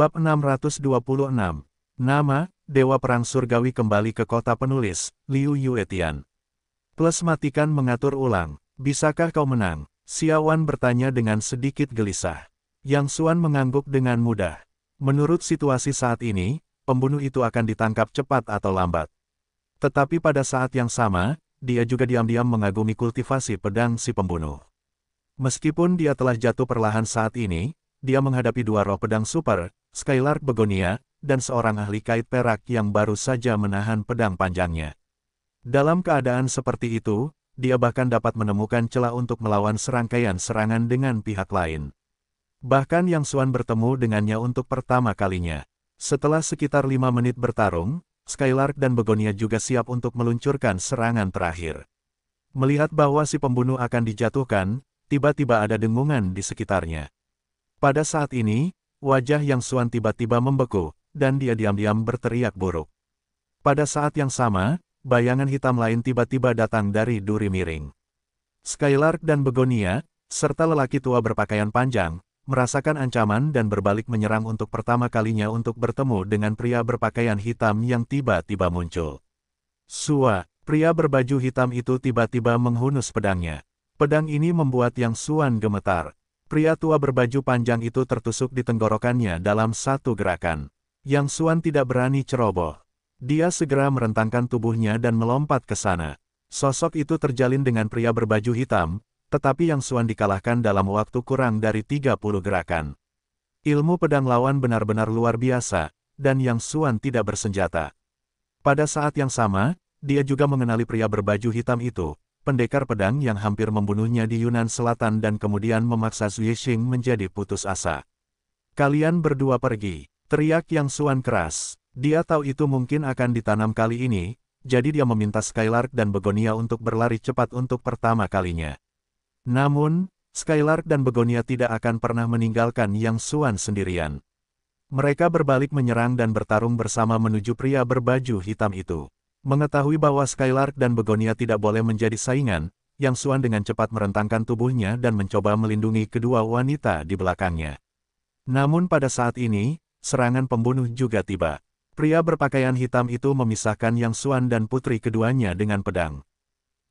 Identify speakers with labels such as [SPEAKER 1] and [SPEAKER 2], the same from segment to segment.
[SPEAKER 1] Bab 626. Nama, Dewa Perang Surgawi kembali ke kota penulis, Liu Yuetian. Plus matikan mengatur ulang, bisakah kau menang? Xiaowan bertanya dengan sedikit gelisah. Yang Suan mengangguk dengan mudah. Menurut situasi saat ini, pembunuh itu akan ditangkap cepat atau lambat. Tetapi pada saat yang sama, dia juga diam-diam mengagumi kultivasi pedang si pembunuh. Meskipun dia telah jatuh perlahan saat ini, dia menghadapi dua roh pedang super, Skylark Begonia, dan seorang ahli kait perak yang baru saja menahan pedang panjangnya. Dalam keadaan seperti itu, dia bahkan dapat menemukan celah untuk melawan serangkaian serangan dengan pihak lain. Bahkan Yang Suan bertemu dengannya untuk pertama kalinya. Setelah sekitar lima menit bertarung, Skylark dan Begonia juga siap untuk meluncurkan serangan terakhir. Melihat bahwa si pembunuh akan dijatuhkan, tiba-tiba ada dengungan di sekitarnya. Pada saat ini, wajah Yang Suan tiba-tiba membeku, dan dia diam-diam berteriak buruk. Pada saat yang sama, bayangan hitam lain tiba-tiba datang dari duri miring. Skylark dan Begonia, serta lelaki tua berpakaian panjang, merasakan ancaman dan berbalik menyerang untuk pertama kalinya untuk bertemu dengan pria berpakaian hitam yang tiba-tiba muncul. Sua, pria berbaju hitam itu tiba-tiba menghunus pedangnya. Pedang ini membuat Yang Suan gemetar. Pria tua berbaju panjang itu tertusuk di tenggorokannya dalam satu gerakan. Yang Suan tidak berani ceroboh. Dia segera merentangkan tubuhnya dan melompat ke sana. Sosok itu terjalin dengan pria berbaju hitam, tetapi Yang Suan dikalahkan dalam waktu kurang dari 30 gerakan. Ilmu pedang lawan benar-benar luar biasa, dan Yang Suan tidak bersenjata. Pada saat yang sama, dia juga mengenali pria berbaju hitam itu, pendekar pedang yang hampir membunuhnya di Yunan Selatan dan kemudian memaksa Xing menjadi putus asa. Kalian berdua pergi, teriak yang Suan keras. Dia tahu itu mungkin akan ditanam kali ini, jadi dia meminta Skylark dan Begonia untuk berlari cepat untuk pertama kalinya. Namun, Skylark dan Begonia tidak akan pernah meninggalkan Yang Suan sendirian. Mereka berbalik menyerang dan bertarung bersama menuju pria berbaju hitam itu. Mengetahui bahwa Skylark dan Begonia tidak boleh menjadi saingan, Yang Suan dengan cepat merentangkan tubuhnya dan mencoba melindungi kedua wanita di belakangnya. Namun pada saat ini, serangan pembunuh juga tiba. Pria berpakaian hitam itu memisahkan Yang Suan dan putri keduanya dengan pedang.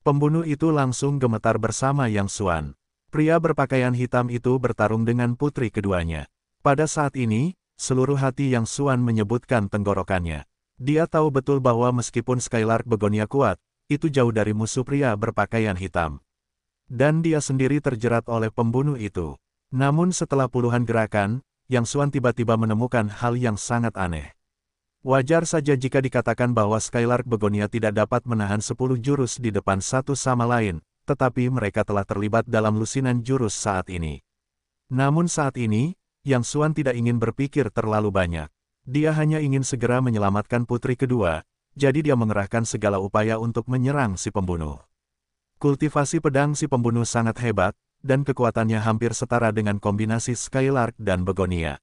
[SPEAKER 1] Pembunuh itu langsung gemetar bersama Yang Suan. Pria berpakaian hitam itu bertarung dengan putri keduanya. Pada saat ini, seluruh hati Yang Suan menyebutkan tenggorokannya. Dia tahu betul bahwa meskipun Skylark Begonia kuat, itu jauh dari musuh pria berpakaian hitam. Dan dia sendiri terjerat oleh pembunuh itu. Namun setelah puluhan gerakan, Yang Suan tiba-tiba menemukan hal yang sangat aneh. Wajar saja jika dikatakan bahwa Skylark Begonia tidak dapat menahan sepuluh jurus di depan satu sama lain, tetapi mereka telah terlibat dalam lusinan jurus saat ini. Namun saat ini, Yang Suan tidak ingin berpikir terlalu banyak. Dia hanya ingin segera menyelamatkan putri kedua, jadi dia mengerahkan segala upaya untuk menyerang si pembunuh. Kultivasi pedang si pembunuh sangat hebat, dan kekuatannya hampir setara dengan kombinasi Skylark dan Begonia.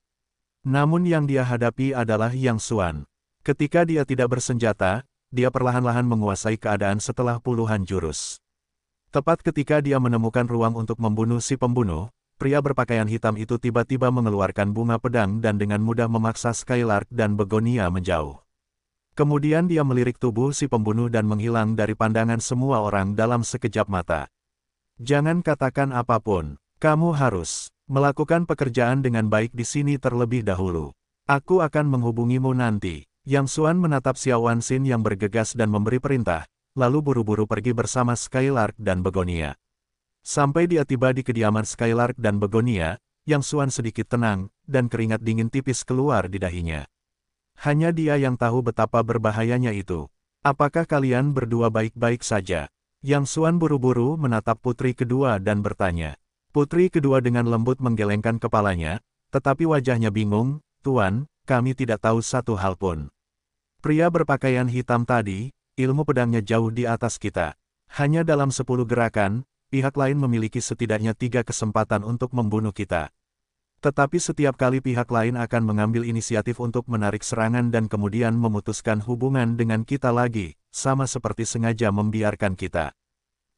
[SPEAKER 1] Namun yang dia hadapi adalah Yang Suan. Ketika dia tidak bersenjata, dia perlahan-lahan menguasai keadaan setelah puluhan jurus. Tepat ketika dia menemukan ruang untuk membunuh si pembunuh, pria berpakaian hitam itu tiba-tiba mengeluarkan bunga pedang dan dengan mudah memaksa Skylark dan Begonia menjauh. Kemudian dia melirik tubuh si pembunuh dan menghilang dari pandangan semua orang dalam sekejap mata. Jangan katakan apapun, kamu harus melakukan pekerjaan dengan baik di sini terlebih dahulu. Aku akan menghubungimu nanti. Yang Suan menatap Xiao Xin yang bergegas dan memberi perintah, lalu buru-buru pergi bersama Skylark dan Begonia. Sampai dia tiba di kediaman Skylark dan Begonia, yang Suan sedikit tenang, dan keringat dingin tipis keluar di dahinya. Hanya dia yang tahu betapa berbahayanya itu. Apakah kalian berdua baik-baik saja? Yang Suan buru-buru menatap putri kedua dan bertanya. Putri kedua dengan lembut menggelengkan kepalanya, tetapi wajahnya bingung, Tuan, kami tidak tahu satu hal pun. Pria berpakaian hitam tadi, ilmu pedangnya jauh di atas kita. Hanya dalam sepuluh gerakan, pihak lain memiliki setidaknya tiga kesempatan untuk membunuh kita. Tetapi setiap kali pihak lain akan mengambil inisiatif untuk menarik serangan dan kemudian memutuskan hubungan dengan kita lagi, sama seperti sengaja membiarkan kita.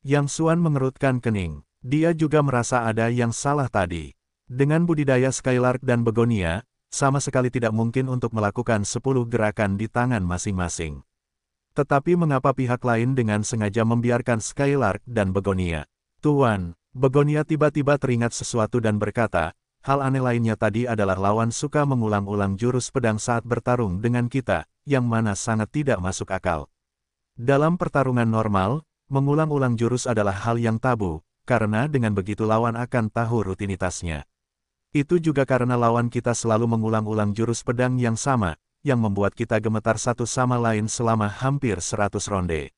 [SPEAKER 1] Yang Suan mengerutkan kening. Dia juga merasa ada yang salah tadi. Dengan budidaya Skylark dan Begonia, sama sekali tidak mungkin untuk melakukan 10 gerakan di tangan masing-masing. Tetapi mengapa pihak lain dengan sengaja membiarkan Skylark dan Begonia? Tuan, Begonia tiba-tiba teringat sesuatu dan berkata, hal aneh lainnya tadi adalah lawan suka mengulang-ulang jurus pedang saat bertarung dengan kita, yang mana sangat tidak masuk akal. Dalam pertarungan normal, mengulang-ulang jurus adalah hal yang tabu, karena dengan begitu lawan akan tahu rutinitasnya. Itu juga karena lawan kita selalu mengulang-ulang jurus pedang yang sama, yang membuat kita gemetar satu sama lain selama hampir seratus ronde.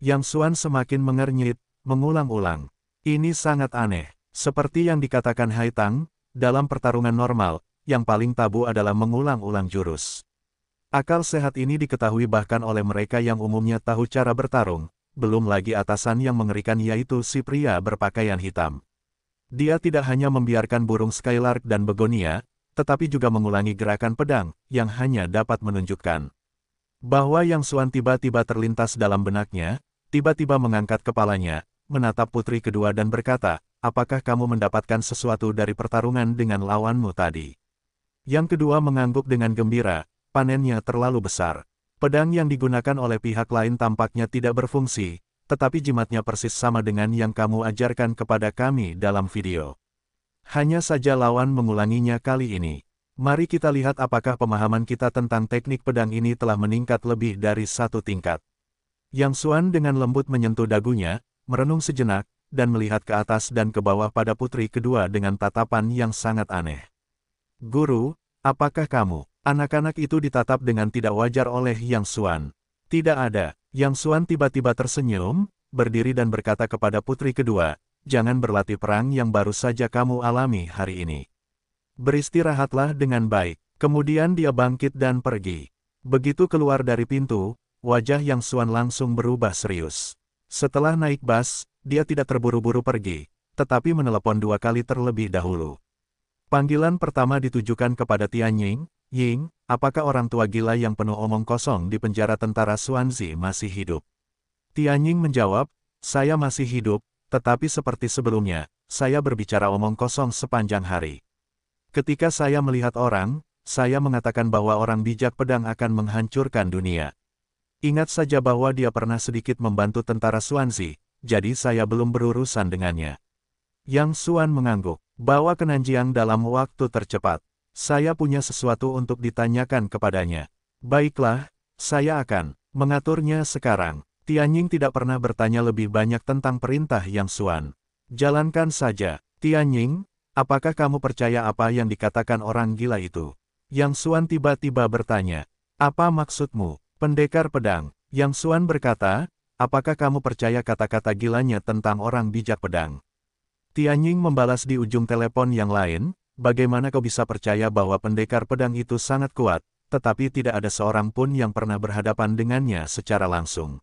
[SPEAKER 1] Yang Suan semakin mengernyit, mengulang-ulang. Ini sangat aneh. Seperti yang dikatakan Haitang, dalam pertarungan normal, yang paling tabu adalah mengulang-ulang jurus. Akal sehat ini diketahui bahkan oleh mereka yang umumnya tahu cara bertarung, belum lagi atasan yang mengerikan yaitu si pria berpakaian hitam. Dia tidak hanya membiarkan burung Skylark dan Begonia, tetapi juga mengulangi gerakan pedang, yang hanya dapat menunjukkan bahwa Yang Suan tiba-tiba terlintas dalam benaknya, tiba-tiba mengangkat kepalanya, menatap putri kedua dan berkata, apakah kamu mendapatkan sesuatu dari pertarungan dengan lawanmu tadi? Yang kedua mengangguk dengan gembira, panennya terlalu besar. Pedang yang digunakan oleh pihak lain tampaknya tidak berfungsi, tetapi jimatnya persis sama dengan yang kamu ajarkan kepada kami dalam video. Hanya saja lawan mengulanginya kali ini. Mari kita lihat apakah pemahaman kita tentang teknik pedang ini telah meningkat lebih dari satu tingkat. Yang Suan dengan lembut menyentuh dagunya, merenung sejenak, dan melihat ke atas dan ke bawah pada putri kedua dengan tatapan yang sangat aneh. Guru, apakah kamu? Anak-anak itu ditatap dengan tidak wajar oleh Yang Suan. Tidak ada. Yang Suan tiba-tiba tersenyum, berdiri dan berkata kepada putri kedua, jangan berlatih perang yang baru saja kamu alami hari ini. Beristirahatlah dengan baik. Kemudian dia bangkit dan pergi. Begitu keluar dari pintu, wajah Yang Suan langsung berubah serius. Setelah naik bus, dia tidak terburu-buru pergi, tetapi menelepon dua kali terlebih dahulu. Panggilan pertama ditujukan kepada Tianying. Ying, apakah orang tua gila yang penuh omong kosong di penjara tentara Suanzi masih hidup? Tianying menjawab, saya masih hidup, tetapi seperti sebelumnya, saya berbicara omong kosong sepanjang hari. Ketika saya melihat orang, saya mengatakan bahwa orang bijak pedang akan menghancurkan dunia. Ingat saja bahwa dia pernah sedikit membantu tentara Suanzi, jadi saya belum berurusan dengannya. Yang Suan mengangguk, bawa Kenanjiang dalam waktu tercepat. Saya punya sesuatu untuk ditanyakan kepadanya. Baiklah, saya akan mengaturnya sekarang. Tianying tidak pernah bertanya lebih banyak tentang perintah Yang Suan. Jalankan saja, Tianying, apakah kamu percaya apa yang dikatakan orang gila itu? Yang Suan tiba-tiba bertanya, apa maksudmu? Pendekar pedang, Yang Suan berkata, apakah kamu percaya kata-kata gilanya tentang orang bijak pedang? Tianying membalas di ujung telepon yang lain, bagaimana kau bisa percaya bahwa pendekar pedang itu sangat kuat, tetapi tidak ada seorang pun yang pernah berhadapan dengannya secara langsung.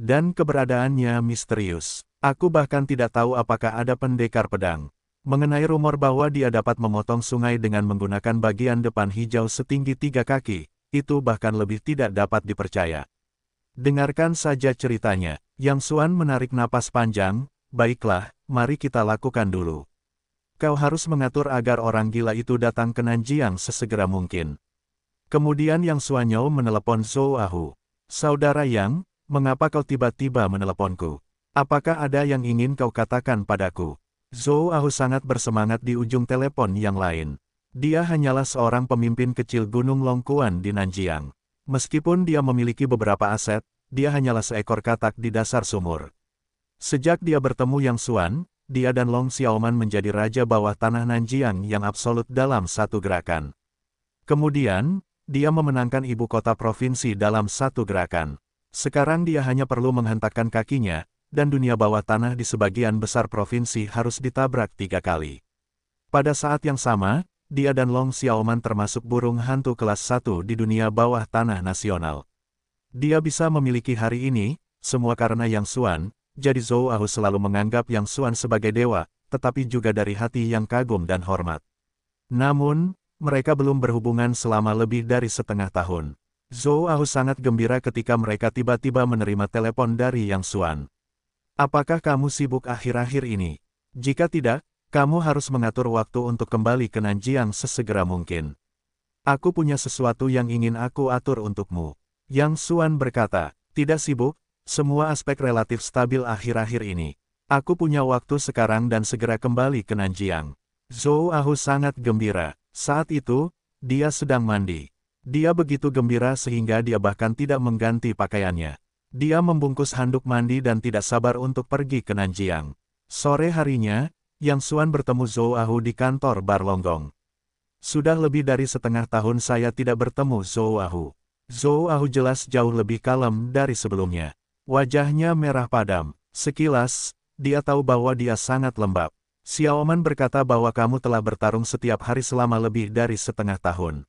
[SPEAKER 1] Dan keberadaannya misterius. Aku bahkan tidak tahu apakah ada pendekar pedang. Mengenai rumor bahwa dia dapat memotong sungai dengan menggunakan bagian depan hijau setinggi tiga kaki, itu bahkan lebih tidak dapat dipercaya. Dengarkan saja ceritanya. Yang Suan menarik napas panjang, baiklah, mari kita lakukan dulu. Kau harus mengatur agar orang gila itu datang ke Nanjiang sesegera mungkin. Kemudian Yang Suanyo menelepon Zhou Ahu. Saudara Yang, mengapa kau tiba-tiba meneleponku? Apakah ada yang ingin kau katakan padaku? Zhou Ahu sangat bersemangat di ujung telepon yang lain. Dia hanyalah seorang pemimpin kecil Gunung Longkuan di Nanjiang. Meskipun dia memiliki beberapa aset, dia hanyalah seekor katak di dasar sumur. Sejak dia bertemu Yang Xuan, dia dan Long Xiaoman menjadi raja bawah tanah Nanjiang yang absolut dalam satu gerakan. Kemudian, dia memenangkan ibu kota provinsi dalam satu gerakan. Sekarang dia hanya perlu menghentakkan kakinya, dan dunia bawah tanah di sebagian besar provinsi harus ditabrak tiga kali. Pada saat yang sama, dia dan Long Xiaoman termasuk burung hantu kelas 1 di dunia bawah tanah nasional. Dia bisa memiliki hari ini, semua karena Yang Suan. jadi Zhou Ahu selalu menganggap Yang Suan sebagai dewa, tetapi juga dari hati yang kagum dan hormat. Namun, mereka belum berhubungan selama lebih dari setengah tahun. Zhou Ahu sangat gembira ketika mereka tiba-tiba menerima telepon dari Yang Suan. Apakah kamu sibuk akhir-akhir ini? Jika tidak, kamu harus mengatur waktu untuk kembali ke Nanjiang sesegera mungkin. Aku punya sesuatu yang ingin aku atur untukmu. Yang Suan berkata, tidak sibuk, semua aspek relatif stabil akhir-akhir ini. Aku punya waktu sekarang dan segera kembali ke Nanjiang. Zhou Ahu sangat gembira. Saat itu, dia sedang mandi. Dia begitu gembira sehingga dia bahkan tidak mengganti pakaiannya. Dia membungkus handuk mandi dan tidak sabar untuk pergi ke Nanjiang. Sore harinya, yang Suan bertemu Zhou Ahu di kantor Bar Longgong. Sudah lebih dari setengah tahun saya tidak bertemu Zhou Ahu. Zhou Ahu jelas jauh lebih kalem dari sebelumnya. Wajahnya merah padam. Sekilas, dia tahu bahwa dia sangat lembab. Xiaoman berkata bahwa kamu telah bertarung setiap hari selama lebih dari setengah tahun.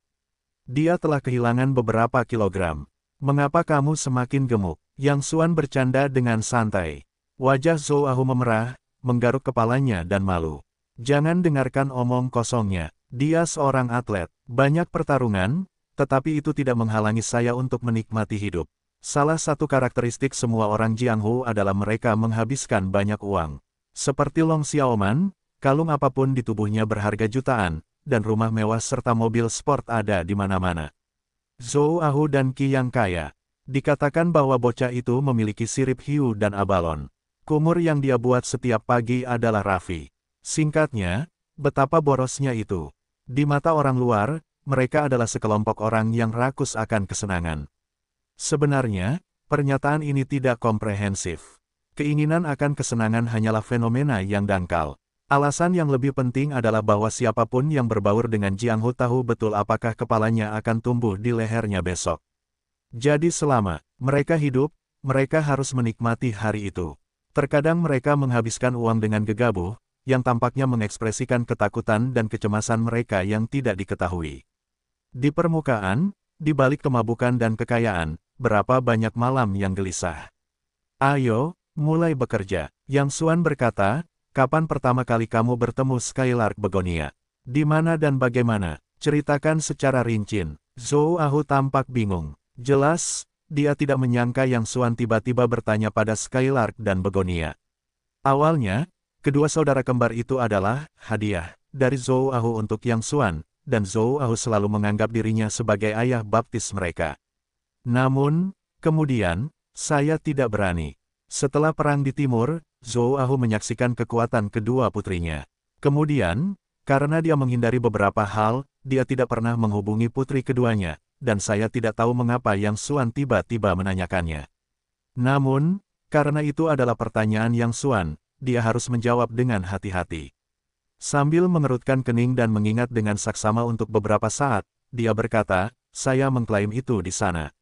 [SPEAKER 1] Dia telah kehilangan beberapa kilogram. Mengapa kamu semakin gemuk? Yang Suan bercanda dengan santai. Wajah Zhou Ahu memerah, menggaruk kepalanya dan malu. Jangan dengarkan omong kosongnya. Dia seorang atlet, banyak pertarungan, tetapi itu tidak menghalangi saya untuk menikmati hidup. Salah satu karakteristik semua orang Jianghu adalah mereka menghabiskan banyak uang. Seperti Long Xiaoman, kalung apapun di tubuhnya berharga jutaan, dan rumah mewah serta mobil sport ada di mana-mana. Zhou Ahu dan Qi yang kaya. Dikatakan bahwa bocah itu memiliki sirip hiu dan abalon. Kumur yang dia buat setiap pagi adalah Raffi. Singkatnya, betapa borosnya itu. Di mata orang luar, mereka adalah sekelompok orang yang rakus akan kesenangan. Sebenarnya, pernyataan ini tidak komprehensif. Keinginan akan kesenangan hanyalah fenomena yang dangkal. Alasan yang lebih penting adalah bahwa siapapun yang berbaur dengan Jiang Hu tahu betul apakah kepalanya akan tumbuh di lehernya besok. Jadi selama mereka hidup, mereka harus menikmati hari itu. Terkadang mereka menghabiskan uang dengan gegabah, yang tampaknya mengekspresikan ketakutan dan kecemasan mereka yang tidak diketahui. Di permukaan, di balik kemabukan dan kekayaan, berapa banyak malam yang gelisah. Ayo, mulai bekerja. Yang Suan berkata, kapan pertama kali kamu bertemu Skylark Begonia? Di mana dan bagaimana? Ceritakan secara rinci." Zhou Ahu tampak bingung. Jelas, dia tidak menyangka Yang Suan tiba-tiba bertanya pada Skylark dan Begonia. Awalnya, kedua saudara kembar itu adalah hadiah dari Zhou Ahu untuk Yang Suan, dan Zhou Ahu selalu menganggap dirinya sebagai ayah baptis mereka. Namun, kemudian, saya tidak berani. Setelah perang di timur, Zhou Ahu menyaksikan kekuatan kedua putrinya. Kemudian, karena dia menghindari beberapa hal, dia tidak pernah menghubungi putri keduanya, dan saya tidak tahu mengapa Yang Suan tiba-tiba menanyakannya. Namun, karena itu adalah pertanyaan Yang Suan, dia harus menjawab dengan hati-hati. Sambil mengerutkan kening dan mengingat dengan saksama untuk beberapa saat, dia berkata, saya mengklaim itu di sana.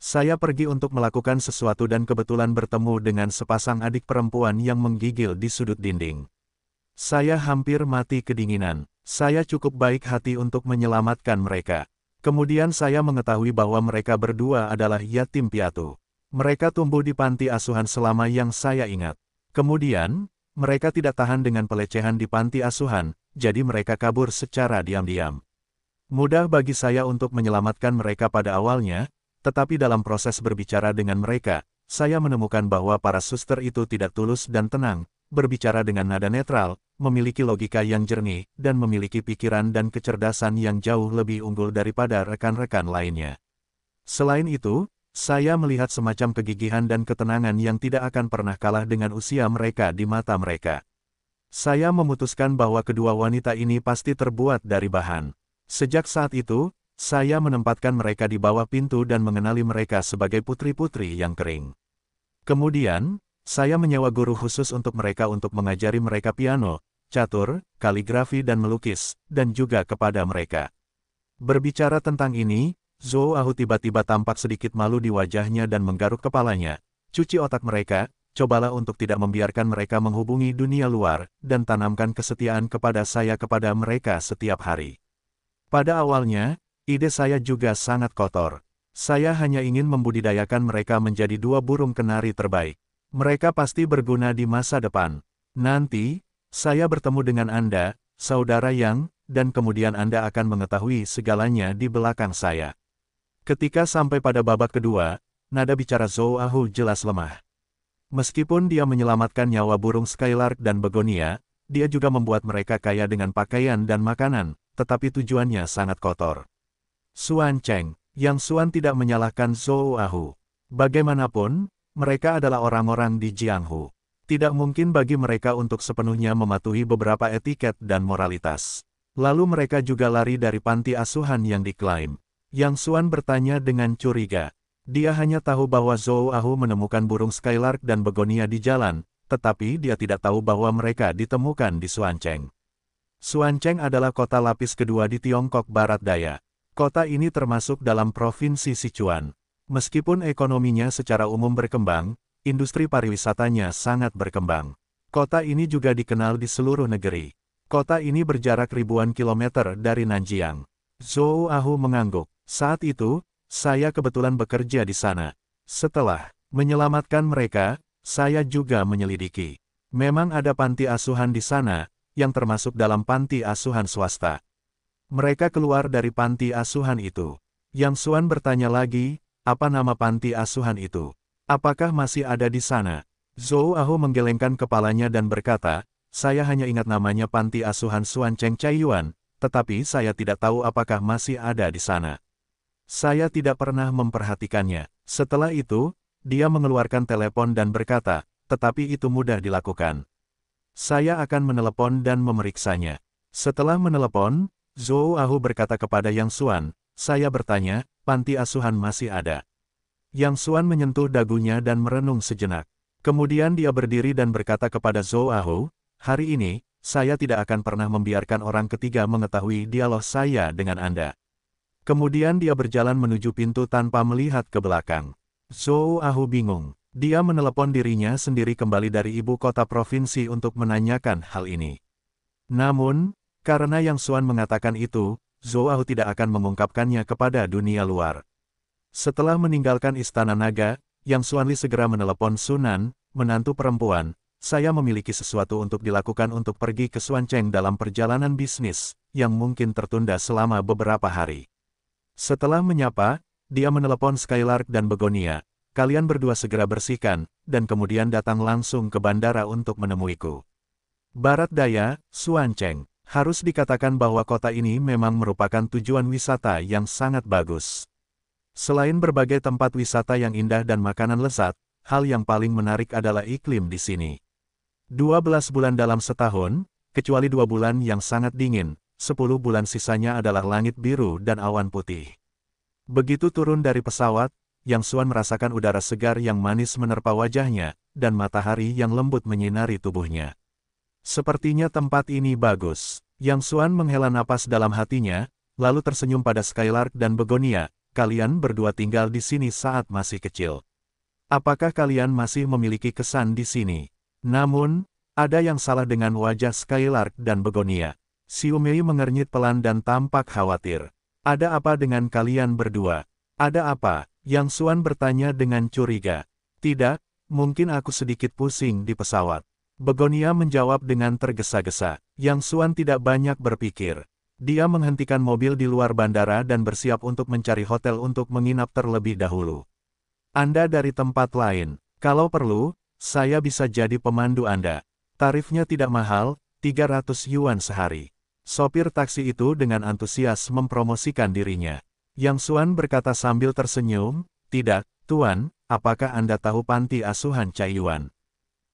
[SPEAKER 1] Saya pergi untuk melakukan sesuatu dan kebetulan bertemu dengan sepasang adik perempuan yang menggigil di sudut dinding. Saya hampir mati kedinginan. Saya cukup baik hati untuk menyelamatkan mereka. Kemudian saya mengetahui bahwa mereka berdua adalah yatim piatu. Mereka tumbuh di panti asuhan selama yang saya ingat. Kemudian, mereka tidak tahan dengan pelecehan di panti asuhan, jadi mereka kabur secara diam-diam. Mudah bagi saya untuk menyelamatkan mereka pada awalnya, tetapi dalam proses berbicara dengan mereka, saya menemukan bahwa para suster itu tidak tulus dan tenang, berbicara dengan nada netral, memiliki logika yang jernih, dan memiliki pikiran dan kecerdasan yang jauh lebih unggul daripada rekan-rekan lainnya. Selain itu, saya melihat semacam kegigihan dan ketenangan yang tidak akan pernah kalah dengan usia mereka di mata mereka. Saya memutuskan bahwa kedua wanita ini pasti terbuat dari bahan. Sejak saat itu, saya menempatkan mereka di bawah pintu dan mengenali mereka sebagai putri-putri yang kering. Kemudian, saya menyewa guru khusus untuk mereka untuk mengajari mereka piano, catur, kaligrafi dan melukis, dan juga kepada mereka. Berbicara tentang ini, Zhou Ahu tiba-tiba tampak sedikit malu di wajahnya dan menggaruk kepalanya. Cuci otak mereka, cobalah untuk tidak membiarkan mereka menghubungi dunia luar, dan tanamkan kesetiaan kepada saya kepada mereka setiap hari. Pada awalnya, ide saya juga sangat kotor. Saya hanya ingin membudidayakan mereka menjadi dua burung kenari terbaik. Mereka pasti berguna di masa depan. Nanti, saya bertemu dengan Anda, Saudara Yang, dan kemudian Anda akan mengetahui segalanya di belakang saya. Ketika sampai pada babak kedua, nada bicara Zhou Ahu jelas lemah. Meskipun dia menyelamatkan nyawa burung Skylark dan Begonia, dia juga membuat mereka kaya dengan pakaian dan makanan, tetapi tujuannya sangat kotor. Suan Cheng, Yang Suan tidak menyalahkan Zhou Ahu. Bagaimanapun, mereka adalah orang-orang di Jianghu. Tidak mungkin bagi mereka untuk sepenuhnya mematuhi beberapa etiket dan moralitas. Lalu mereka juga lari dari panti asuhan yang diklaim. Yang Suan bertanya dengan curiga. Dia hanya tahu bahwa Zhou Ahu menemukan burung skylark dan begonia di jalan, tetapi dia tidak tahu bahwa mereka ditemukan di Suancheng. Suancheng adalah kota lapis kedua di Tiongkok Barat Daya. Kota ini termasuk dalam provinsi Sichuan. Meskipun ekonominya secara umum berkembang, industri pariwisatanya sangat berkembang. Kota ini juga dikenal di seluruh negeri. Kota ini berjarak ribuan kilometer dari Nanjiang. Zhou Ahu mengangguk. Saat itu, saya kebetulan bekerja di sana. Setelah menyelamatkan mereka, saya juga menyelidiki. Memang ada panti asuhan di sana, yang termasuk dalam panti asuhan swasta. Mereka keluar dari panti asuhan itu. Yang Suan bertanya lagi, apa nama panti asuhan itu? Apakah masih ada di sana? Zhou Aho menggelengkan kepalanya dan berkata, saya hanya ingat namanya panti asuhan Suan Cheng Chai Yuan, tetapi saya tidak tahu apakah masih ada di sana. Saya tidak pernah memperhatikannya. Setelah itu, dia mengeluarkan telepon dan berkata, tetapi itu mudah dilakukan. Saya akan menelepon dan memeriksanya. Setelah menelepon, Zhou Ahu berkata kepada Yang Suan, saya bertanya, panti asuhan masih ada. Yang Suan menyentuh dagunya dan merenung sejenak. Kemudian dia berdiri dan berkata kepada Zhou Ahu, hari ini, saya tidak akan pernah membiarkan orang ketiga mengetahui dialog saya dengan Anda. Kemudian dia berjalan menuju pintu tanpa melihat ke belakang. Zhou Ahu bingung. Dia menelepon dirinya sendiri kembali dari ibu kota provinsi untuk menanyakan hal ini. Namun, karena Yang Suan mengatakan itu, Zhou Ahu tidak akan mengungkapkannya kepada dunia luar. Setelah meninggalkan Istana Naga, Yang Suanli segera menelepon Sunan, menantu perempuan, saya memiliki sesuatu untuk dilakukan untuk pergi ke Suanceng dalam perjalanan bisnis, yang mungkin tertunda selama beberapa hari. Setelah menyapa, dia menelepon Skylark dan Begonia, kalian berdua segera bersihkan, dan kemudian datang langsung ke bandara untuk menemuiku. Barat Daya, Suanceng. Harus dikatakan bahwa kota ini memang merupakan tujuan wisata yang sangat bagus. Selain berbagai tempat wisata yang indah dan makanan lezat, hal yang paling menarik adalah iklim di sini. 12 bulan dalam setahun, kecuali dua bulan yang sangat dingin, 10 bulan sisanya adalah langit biru dan awan putih. Begitu turun dari pesawat, Yang Suan merasakan udara segar yang manis menerpa wajahnya, dan matahari yang lembut menyinari tubuhnya. Sepertinya tempat ini bagus. Yang Suan menghela napas dalam hatinya, lalu tersenyum pada Skylark dan Begonia, kalian berdua tinggal di sini saat masih kecil. Apakah kalian masih memiliki kesan di sini? Namun, ada yang salah dengan wajah Skylark dan Begonia. Siumei mengernyit pelan dan tampak khawatir. Ada apa dengan kalian berdua? Ada apa? Yang Suan bertanya dengan curiga. Tidak, mungkin aku sedikit pusing di pesawat. Begonia menjawab dengan tergesa-gesa. Yang Suan tidak banyak berpikir. Dia menghentikan mobil di luar bandara dan bersiap untuk mencari hotel untuk menginap terlebih dahulu. Anda dari tempat lain. Kalau perlu, saya bisa jadi pemandu Anda. Tarifnya tidak mahal, 300 yuan sehari. Sopir taksi itu dengan antusias mempromosikan dirinya. Yang Suan berkata sambil tersenyum, Tidak, Tuan, apakah Anda tahu panti asuhan Cai Yuan?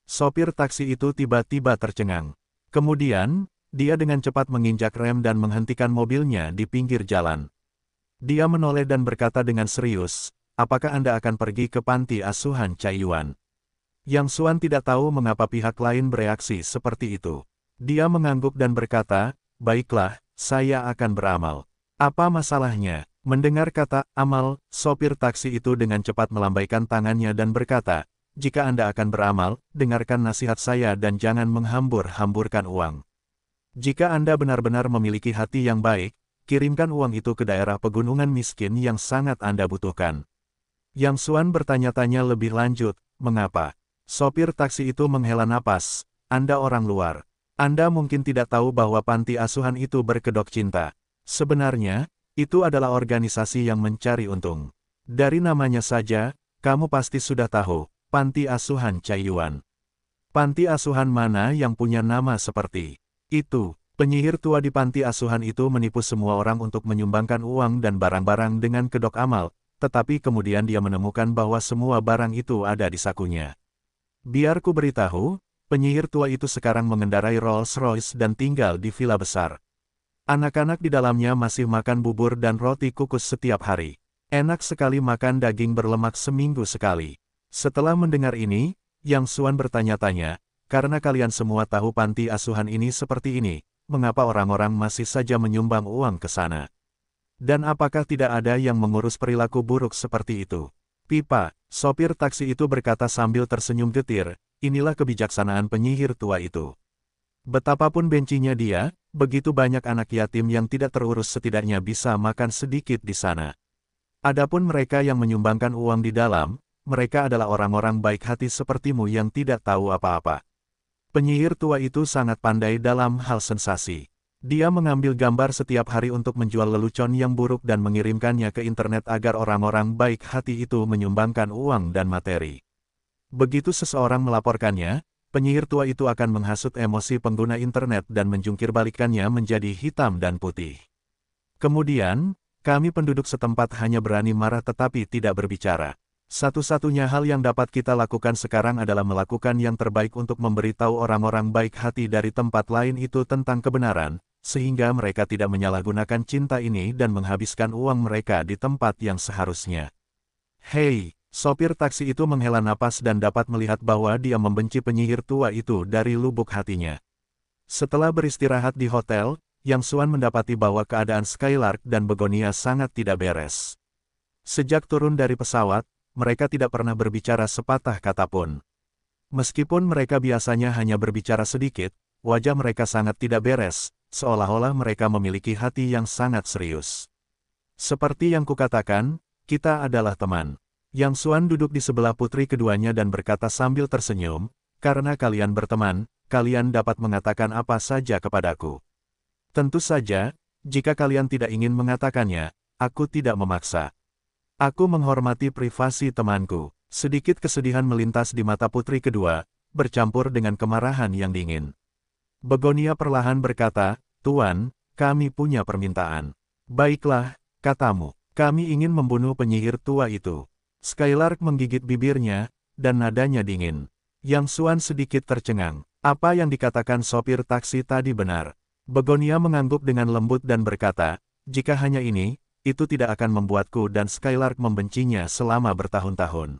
[SPEAKER 1] Sopir taksi itu tiba-tiba tercengang. Kemudian, dia dengan cepat menginjak rem dan menghentikan mobilnya di pinggir jalan. Dia menoleh dan berkata dengan serius, apakah Anda akan pergi ke panti asuhan Caiyuan? Yang Suan tidak tahu mengapa pihak lain bereaksi seperti itu. Dia mengangguk dan berkata, baiklah, saya akan beramal. Apa masalahnya? Mendengar kata amal, sopir taksi itu dengan cepat melambaikan tangannya dan berkata, jika Anda akan beramal, dengarkan nasihat saya dan jangan menghambur-hamburkan uang. Jika Anda benar-benar memiliki hati yang baik, kirimkan uang itu ke daerah pegunungan miskin yang sangat Anda butuhkan. Yang Suan bertanya-tanya lebih lanjut, mengapa? Sopir taksi itu menghela napas, Anda orang luar. Anda mungkin tidak tahu bahwa panti asuhan itu berkedok cinta. Sebenarnya, itu adalah organisasi yang mencari untung. Dari namanya saja, kamu pasti sudah tahu, Panti Asuhan Cayuan. Panti asuhan mana yang punya nama seperti itu, penyihir tua di panti asuhan itu menipu semua orang untuk menyumbangkan uang dan barang-barang dengan kedok amal, tetapi kemudian dia menemukan bahwa semua barang itu ada di sakunya. Biar ku beritahu, penyihir tua itu sekarang mengendarai Rolls-Royce dan tinggal di villa besar. Anak-anak di dalamnya masih makan bubur dan roti kukus setiap hari. Enak sekali makan daging berlemak seminggu sekali. Setelah mendengar ini, Yang Suan bertanya-tanya, karena kalian semua tahu panti asuhan ini seperti ini, mengapa orang-orang masih saja menyumbang uang ke sana? Dan apakah tidak ada yang mengurus perilaku buruk seperti itu? Pipa, sopir taksi itu berkata sambil tersenyum getir, inilah kebijaksanaan penyihir tua itu. Betapapun bencinya dia, begitu banyak anak yatim yang tidak terurus setidaknya bisa makan sedikit di sana. Adapun mereka yang menyumbangkan uang di dalam, mereka adalah orang-orang baik hati sepertimu yang tidak tahu apa-apa. Penyihir tua itu sangat pandai dalam hal sensasi. Dia mengambil gambar setiap hari untuk menjual lelucon yang buruk dan mengirimkannya ke internet agar orang-orang baik hati itu menyumbangkan uang dan materi. Begitu seseorang melaporkannya, penyihir tua itu akan menghasut emosi pengguna internet dan menjungkirbalikkannya menjadi hitam dan putih. Kemudian, kami penduduk setempat hanya berani marah tetapi tidak berbicara. Satu-satunya hal yang dapat kita lakukan sekarang adalah melakukan yang terbaik untuk memberitahu orang-orang baik hati dari tempat lain itu tentang kebenaran, sehingga mereka tidak menyalahgunakan cinta ini dan menghabiskan uang mereka di tempat yang seharusnya. Hei, sopir taksi itu menghela napas dan dapat melihat bahwa dia membenci penyihir tua itu dari lubuk hatinya. Setelah beristirahat di hotel, Yang Suan mendapati bahwa keadaan Skylark dan Begonia sangat tidak beres. Sejak turun dari pesawat, mereka tidak pernah berbicara sepatah kata pun. Meskipun mereka biasanya hanya berbicara sedikit, wajah mereka sangat tidak beres, seolah-olah mereka memiliki hati yang sangat serius. Seperti yang kukatakan, kita adalah teman. Yang Suan duduk di sebelah putri keduanya dan berkata sambil tersenyum, karena kalian berteman, kalian dapat mengatakan apa saja kepadaku. Tentu saja, jika kalian tidak ingin mengatakannya, aku tidak memaksa. Aku menghormati privasi temanku. Sedikit kesedihan melintas di mata putri kedua, bercampur dengan kemarahan yang dingin. Begonia perlahan berkata, Tuan, kami punya permintaan. Baiklah, katamu, kami ingin membunuh penyihir tua itu. Skylark menggigit bibirnya, dan nadanya dingin. Yang Suan sedikit tercengang. Apa yang dikatakan sopir taksi tadi benar. Begonia mengangguk dengan lembut dan berkata, jika hanya ini, itu tidak akan membuatku dan Skylark membencinya selama bertahun-tahun.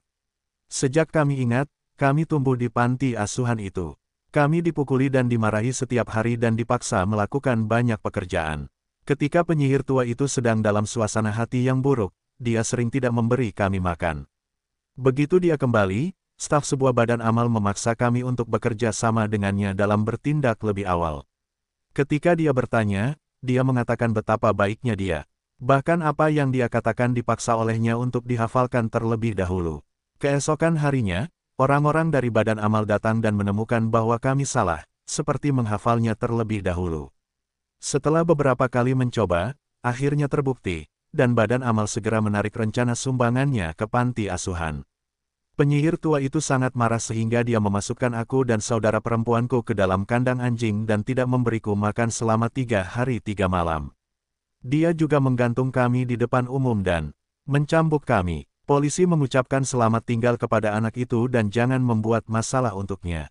[SPEAKER 1] Sejak kami ingat, kami tumbuh di panti asuhan itu. Kami dipukuli dan dimarahi setiap hari dan dipaksa melakukan banyak pekerjaan. Ketika penyihir tua itu sedang dalam suasana hati yang buruk, dia sering tidak memberi kami makan. Begitu dia kembali, staf sebuah badan amal memaksa kami untuk bekerja sama dengannya dalam bertindak lebih awal. Ketika dia bertanya, dia mengatakan betapa baiknya dia, Bahkan apa yang dia katakan dipaksa olehnya untuk dihafalkan terlebih dahulu. Keesokan harinya, orang-orang dari badan amal datang dan menemukan bahwa kami salah, seperti menghafalnya terlebih dahulu. Setelah beberapa kali mencoba, akhirnya terbukti, dan badan amal segera menarik rencana sumbangannya ke panti asuhan. Penyihir tua itu sangat marah sehingga dia memasukkan aku dan saudara perempuanku ke dalam kandang anjing dan tidak memberiku makan selama tiga hari tiga malam. Dia juga menggantung kami di depan umum dan mencambuk kami. Polisi mengucapkan selamat tinggal kepada anak itu dan jangan membuat masalah untuknya.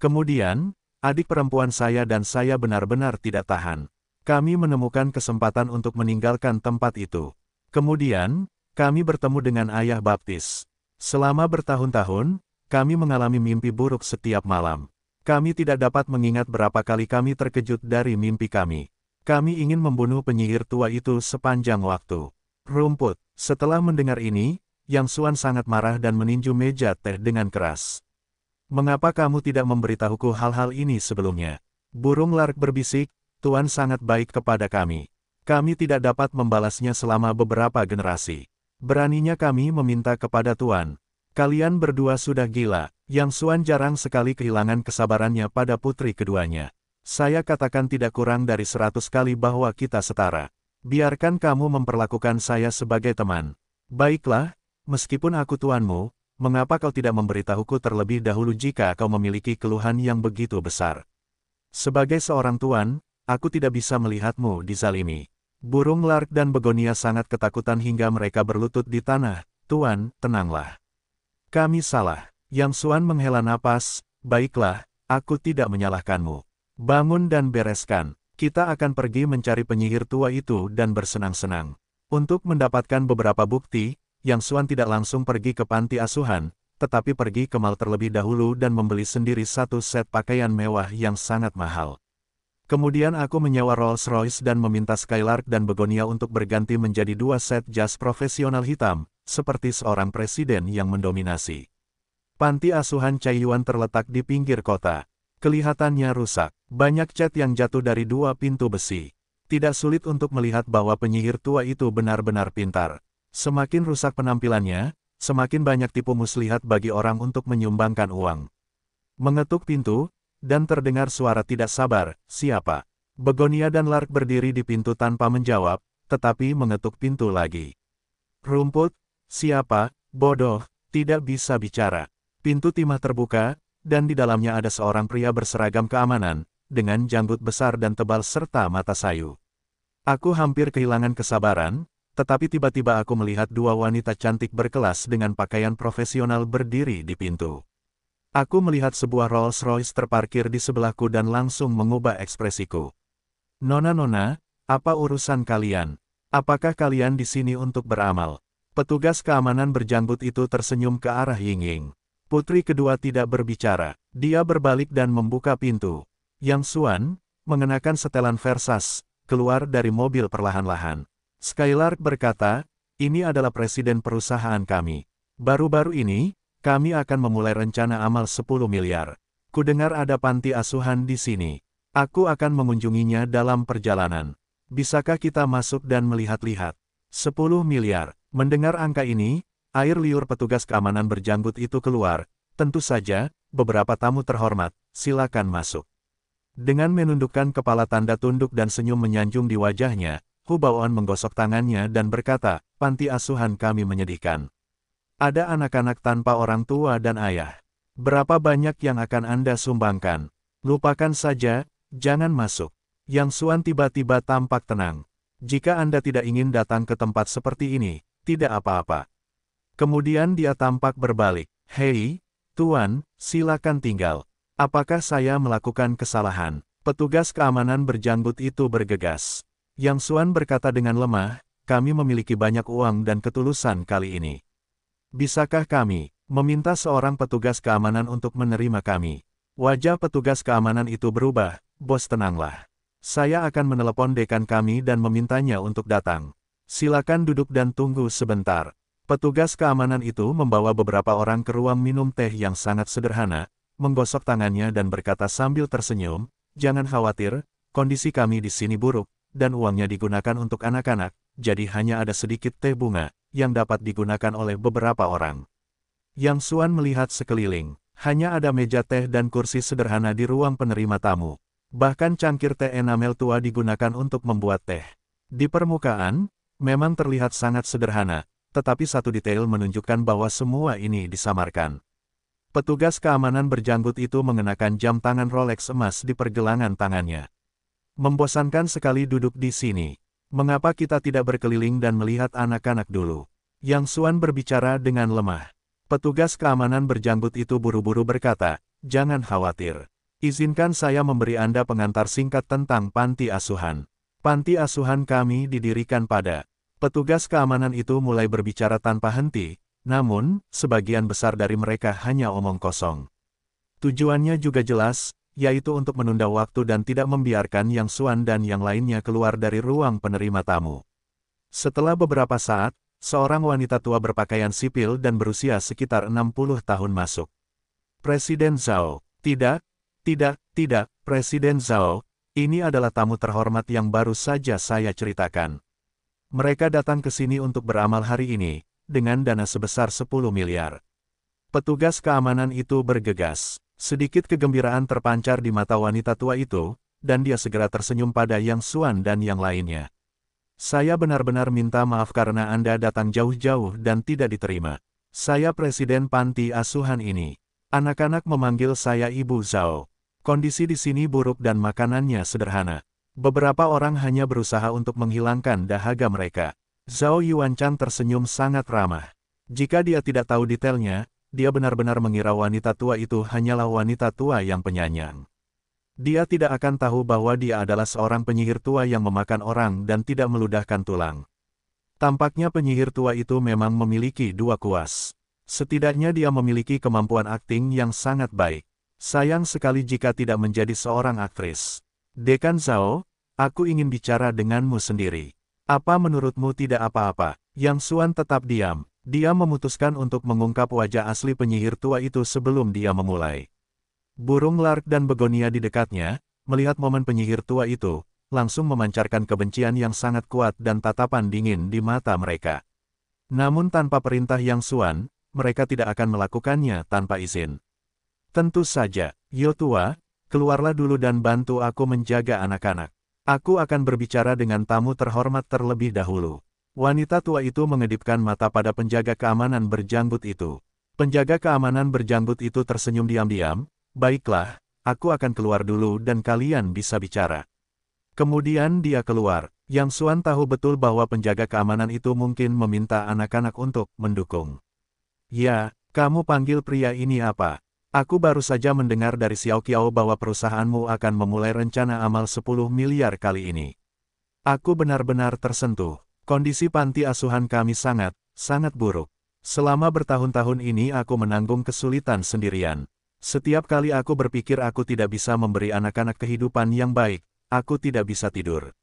[SPEAKER 1] Kemudian, adik perempuan saya dan saya benar-benar tidak tahan. Kami menemukan kesempatan untuk meninggalkan tempat itu. Kemudian, kami bertemu dengan ayah baptis. Selama bertahun-tahun, kami mengalami mimpi buruk setiap malam. Kami tidak dapat mengingat berapa kali kami terkejut dari mimpi kami. Kami ingin membunuh penyihir tua itu sepanjang waktu. Rumput, setelah mendengar ini, Yang Suan sangat marah dan meninju meja teh dengan keras. Mengapa kamu tidak memberitahuku hal-hal ini sebelumnya? Burung lark berbisik, Tuan sangat baik kepada kami. Kami tidak dapat membalasnya selama beberapa generasi. Beraninya kami meminta kepada Tuan. Kalian berdua sudah gila, Yang Suan jarang sekali kehilangan kesabarannya pada putri keduanya. Saya katakan tidak kurang dari seratus kali bahwa kita setara. Biarkan kamu memperlakukan saya sebagai teman. Baiklah, meskipun aku tuanmu, mengapa kau tidak memberitahuku terlebih dahulu jika kau memiliki keluhan yang begitu besar? Sebagai seorang tuan, aku tidak bisa melihatmu dizalimi. Burung lark dan begonia sangat ketakutan hingga mereka berlutut di tanah. Tuan, tenanglah. Kami salah. Yang Suan menghela napas, baiklah, aku tidak menyalahkanmu. Bangun dan bereskan, kita akan pergi mencari penyihir tua itu dan bersenang-senang. Untuk mendapatkan beberapa bukti, Yang Suan tidak langsung pergi ke panti asuhan, tetapi pergi ke mal terlebih dahulu dan membeli sendiri satu set pakaian mewah yang sangat mahal. Kemudian aku menyewa Rolls Royce dan meminta Skylark dan Begonia untuk berganti menjadi dua set jas profesional hitam, seperti seorang presiden yang mendominasi. Panti asuhan Yuan terletak di pinggir kota, Kelihatannya rusak. Banyak cat yang jatuh dari dua pintu besi. Tidak sulit untuk melihat bahwa penyihir tua itu benar-benar pintar. Semakin rusak penampilannya, semakin banyak tipu muslihat bagi orang untuk menyumbangkan uang. Mengetuk pintu, dan terdengar suara tidak sabar, siapa? Begonia dan Lark berdiri di pintu tanpa menjawab, tetapi mengetuk pintu lagi. Rumput, siapa, bodoh, tidak bisa bicara. Pintu timah terbuka, dan di dalamnya ada seorang pria berseragam keamanan, dengan janggut besar dan tebal serta mata sayu. Aku hampir kehilangan kesabaran, tetapi tiba-tiba aku melihat dua wanita cantik berkelas dengan pakaian profesional berdiri di pintu. Aku melihat sebuah Rolls-Royce terparkir di sebelahku dan langsung mengubah ekspresiku. Nona-nona, apa urusan kalian? Apakah kalian di sini untuk beramal? Petugas keamanan berjanggut itu tersenyum ke arah Ying Ying. Putri kedua tidak berbicara. Dia berbalik dan membuka pintu. Yang Suan, mengenakan setelan Versas, keluar dari mobil perlahan-lahan. Skylark berkata, ini adalah presiden perusahaan kami. Baru-baru ini, kami akan memulai rencana amal 10 miliar. Kudengar ada panti asuhan di sini. Aku akan mengunjunginya dalam perjalanan. Bisakah kita masuk dan melihat-lihat? 10 miliar. Mendengar angka ini, air liur petugas keamanan berjanggut itu keluar. Tentu saja, beberapa tamu terhormat, silakan masuk. Dengan menundukkan kepala tanda tunduk dan senyum menyanjung di wajahnya, Hubaon menggosok tangannya dan berkata, panti asuhan kami menyedihkan. Ada anak-anak tanpa orang tua dan ayah. Berapa banyak yang akan Anda sumbangkan? Lupakan saja, jangan masuk. Yang Suan tiba-tiba tampak tenang. Jika Anda tidak ingin datang ke tempat seperti ini, tidak apa-apa. Kemudian dia tampak berbalik. Hei, Tuan, silakan tinggal. Apakah saya melakukan kesalahan? Petugas keamanan berjanggut itu bergegas. Yang Suan berkata dengan lemah, kami memiliki banyak uang dan ketulusan kali ini. Bisakah kami meminta seorang petugas keamanan untuk menerima kami? Wajah petugas keamanan itu berubah, bos tenanglah. Saya akan menelepon dekan kami dan memintanya untuk datang. Silakan duduk dan tunggu sebentar. Petugas keamanan itu membawa beberapa orang ke ruang minum teh yang sangat sederhana, menggosok tangannya dan berkata sambil tersenyum, Jangan khawatir, kondisi kami di sini buruk, dan uangnya digunakan untuk anak-anak, jadi hanya ada sedikit teh bunga, yang dapat digunakan oleh beberapa orang. Yang Suan melihat sekeliling, hanya ada meja teh dan kursi sederhana di ruang penerima tamu. Bahkan cangkir teh enamel tua digunakan untuk membuat teh. Di permukaan, memang terlihat sangat sederhana, tetapi satu detail menunjukkan bahwa semua ini disamarkan. Petugas keamanan berjanggut itu mengenakan jam tangan Rolex emas di pergelangan tangannya. Membosankan sekali duduk di sini. Mengapa kita tidak berkeliling dan melihat anak-anak dulu? Yang Suan berbicara dengan lemah. Petugas keamanan berjanggut itu buru-buru berkata, Jangan khawatir. Izinkan saya memberi Anda pengantar singkat tentang panti asuhan. Panti asuhan kami didirikan pada Petugas keamanan itu mulai berbicara tanpa henti, namun, sebagian besar dari mereka hanya omong kosong. Tujuannya juga jelas, yaitu untuk menunda waktu dan tidak membiarkan Yang Suan dan yang lainnya keluar dari ruang penerima tamu. Setelah beberapa saat, seorang wanita tua berpakaian sipil dan berusia sekitar 60 tahun masuk. Presiden Zhao, tidak, tidak, tidak, Presiden Zhao, ini adalah tamu terhormat yang baru saja saya ceritakan. Mereka datang ke sini untuk beramal hari ini, dengan dana sebesar 10 miliar. Petugas keamanan itu bergegas. Sedikit kegembiraan terpancar di mata wanita tua itu, dan dia segera tersenyum pada Yang Suan dan yang lainnya. Saya benar-benar minta maaf karena Anda datang jauh-jauh dan tidak diterima. Saya Presiden Panti Asuhan ini. Anak-anak memanggil saya Ibu Zhao. Kondisi di sini buruk dan makanannya sederhana. Beberapa orang hanya berusaha untuk menghilangkan dahaga mereka. Zhao Yuanchan tersenyum sangat ramah. Jika dia tidak tahu detailnya, dia benar-benar mengira wanita tua itu hanyalah wanita tua yang penyanyang. Dia tidak akan tahu bahwa dia adalah seorang penyihir tua yang memakan orang dan tidak meludahkan tulang. Tampaknya penyihir tua itu memang memiliki dua kuas. Setidaknya dia memiliki kemampuan akting yang sangat baik. Sayang sekali jika tidak menjadi seorang aktris. Dekan Zhao, aku ingin bicara denganmu sendiri. Apa menurutmu tidak apa-apa? Yang Suan tetap diam. Dia memutuskan untuk mengungkap wajah asli penyihir tua itu sebelum dia memulai. Burung lark dan begonia di dekatnya, melihat momen penyihir tua itu, langsung memancarkan kebencian yang sangat kuat dan tatapan dingin di mata mereka. Namun tanpa perintah Yang Suan, mereka tidak akan melakukannya tanpa izin. Tentu saja, Yotua, tua, Keluarlah dulu dan bantu aku menjaga anak-anak. Aku akan berbicara dengan tamu terhormat terlebih dahulu. Wanita tua itu mengedipkan mata pada penjaga keamanan berjanggut itu. Penjaga keamanan berjanggut itu tersenyum diam-diam, baiklah, aku akan keluar dulu dan kalian bisa bicara. Kemudian dia keluar, Yang Suan tahu betul bahwa penjaga keamanan itu mungkin meminta anak-anak untuk mendukung. Ya, kamu panggil pria ini apa? Aku baru saja mendengar dari Xiao Qiao bahwa perusahaanmu akan memulai rencana amal 10 miliar kali ini. Aku benar-benar tersentuh. Kondisi panti asuhan kami sangat, sangat buruk. Selama bertahun-tahun ini aku menanggung kesulitan sendirian. Setiap kali aku berpikir aku tidak bisa memberi anak-anak kehidupan yang baik, aku tidak bisa tidur.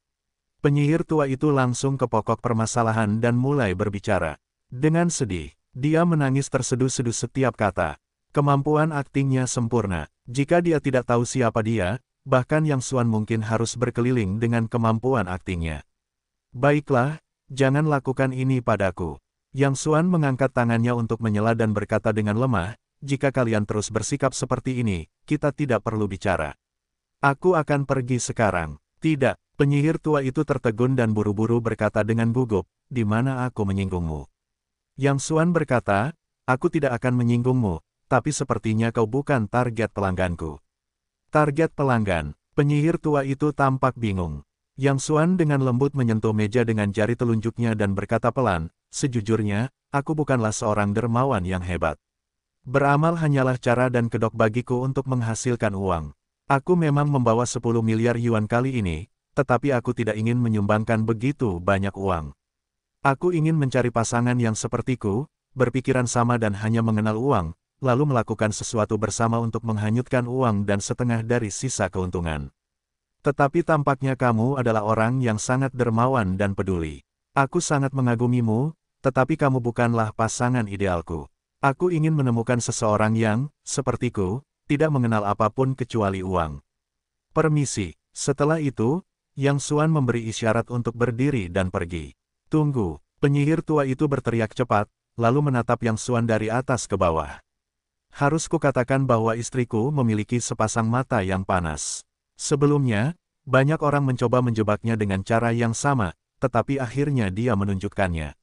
[SPEAKER 1] Penyihir tua itu langsung ke pokok permasalahan dan mulai berbicara. Dengan sedih, dia menangis terseduh-seduh setiap kata. Kemampuan aktingnya sempurna. Jika dia tidak tahu siapa dia, bahkan Yang Suan mungkin harus berkeliling dengan kemampuan aktingnya. Baiklah, jangan lakukan ini padaku. Yang Suan mengangkat tangannya untuk menyela dan berkata dengan lemah, jika kalian terus bersikap seperti ini, kita tidak perlu bicara. Aku akan pergi sekarang. Tidak, penyihir tua itu tertegun dan buru-buru berkata dengan gugup, di mana aku menyinggungmu. Yang Suan berkata, aku tidak akan menyinggungmu, tapi sepertinya kau bukan target pelangganku. Target pelanggan, penyihir tua itu tampak bingung. Yang Suan dengan lembut menyentuh meja dengan jari telunjuknya dan berkata pelan, sejujurnya, aku bukanlah seorang dermawan yang hebat. Beramal hanyalah cara dan kedok bagiku untuk menghasilkan uang. Aku memang membawa 10 miliar yuan kali ini, tetapi aku tidak ingin menyumbangkan begitu banyak uang. Aku ingin mencari pasangan yang sepertiku, berpikiran sama dan hanya mengenal uang, lalu melakukan sesuatu bersama untuk menghanyutkan uang dan setengah dari sisa keuntungan. Tetapi tampaknya kamu adalah orang yang sangat dermawan dan peduli. Aku sangat mengagumimu, tetapi kamu bukanlah pasangan idealku. Aku ingin menemukan seseorang yang, sepertiku, tidak mengenal apapun kecuali uang. Permisi, setelah itu, Yang Suan memberi isyarat untuk berdiri dan pergi. Tunggu, penyihir tua itu berteriak cepat, lalu menatap Yang Suan dari atas ke bawah. Harus kukatakan bahwa istriku memiliki sepasang mata yang panas. Sebelumnya, banyak orang mencoba menjebaknya dengan cara yang sama, tetapi akhirnya dia menunjukkannya.